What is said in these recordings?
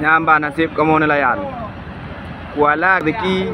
nyamba nasib kamu nelayan kuala Riki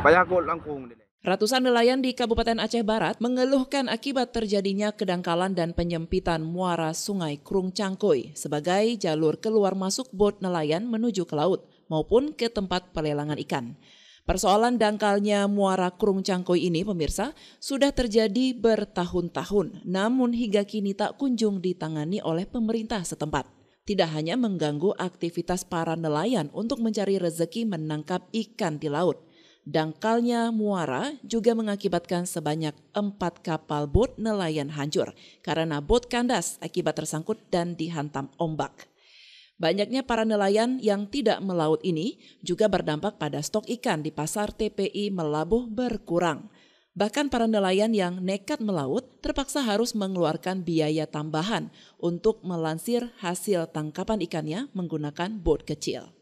banyak langkung Ratusan nelayan di Kabupaten Aceh Barat mengeluhkan akibat terjadinya kedangkalan dan penyempitan muara Sungai Krung Cangkoi sebagai jalur keluar masuk bot nelayan menuju ke laut maupun ke tempat pelelangan ikan. Persoalan dangkalnya muara Krung Cangkoi ini, pemirsa, sudah terjadi bertahun-tahun, namun hingga kini tak kunjung ditangani oleh pemerintah setempat tidak hanya mengganggu aktivitas para nelayan untuk mencari rezeki menangkap ikan di laut. Dangkalnya muara juga mengakibatkan sebanyak empat kapal bot nelayan hancur karena bot kandas akibat tersangkut dan dihantam ombak. Banyaknya para nelayan yang tidak melaut ini juga berdampak pada stok ikan di pasar TPI Melabuh berkurang. Bahkan para nelayan yang nekat melaut terpaksa harus mengeluarkan biaya tambahan untuk melansir hasil tangkapan ikannya menggunakan bot kecil.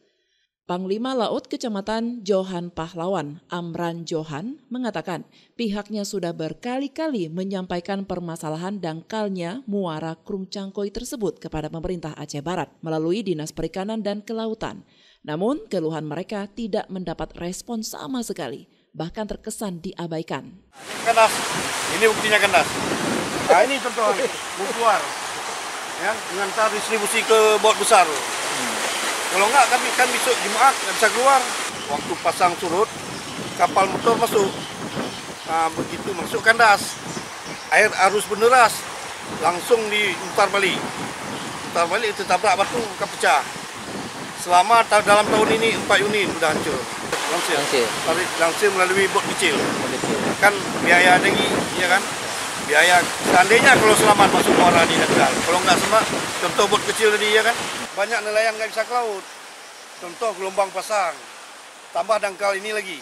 Panglima Laut Kecamatan Johan Pahlawan, Amran Johan, mengatakan pihaknya sudah berkali-kali menyampaikan permasalahan dangkalnya muara Cangkoi tersebut kepada pemerintah Aceh Barat melalui Dinas Perikanan dan Kelautan. Namun, keluhan mereka tidak mendapat respon sama sekali bahkan terkesan diabaikan. Kenas, ini buktinya kenas. Nah, ini contoh buktuar ya, dengan cara distribusi ke bot besar. Hmm. Kalau enggak kami kan besok Jumat nggak bisa keluar. Waktu pasang surut, kapal motor masuk. Nah, begitu masuk kandas, air arus beneras, langsung diutar balik. Utar balik itu tabrak batu, kepecah. pecah. Selama dalam tahun ini 4 unit sudah hancur langsir. langsir. langsir melalui bot kecil. kecil. Kan biaya lagi, ya kan? Biaya seandainya kalau selamat masuk muara di negara, Kalau nggak semua, contoh bot kecil tadi ya kan? Banyak nelayan nggak bisa ke laut. Contoh gelombang pasang. Tambah dangkal ini lagi.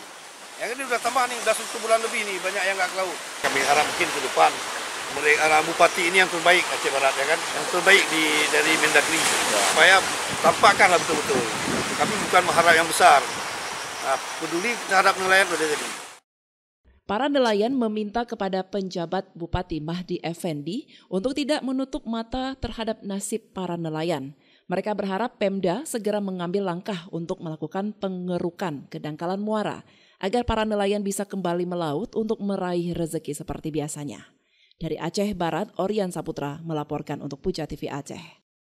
Yang kan ini udah tambah nih, udah satu bulan lebih nih banyak yang nggak ke laut. Kami harap mungkin ke depan mereka bupati ini yang terbaik Aceh Barat ya kan yang terbaik di dari Mendagri ya. supaya tampakkanlah betul-betul kami bukan mengharap yang besar Ah, peduli terhadap nelayan pada tadi. Para nelayan meminta kepada penjabat Bupati Mahdi Effendi untuk tidak menutup mata terhadap nasib para nelayan. Mereka berharap Pemda segera mengambil langkah untuk melakukan pengerukan ke dangkalan muara agar para nelayan bisa kembali melaut untuk meraih rezeki seperti biasanya. Dari Aceh Barat, Orian Saputra melaporkan untuk Puja TV Aceh.